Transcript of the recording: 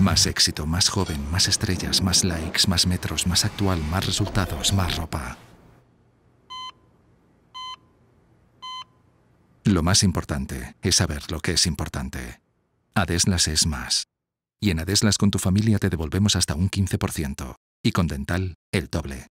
Más éxito, más joven, más estrellas, más likes, más metros, más actual, más resultados, más ropa. Lo más importante es saber lo que es importante. Adeslas es más. Y en Adeslas con tu familia te devolvemos hasta un 15%. Y con Dental, el doble.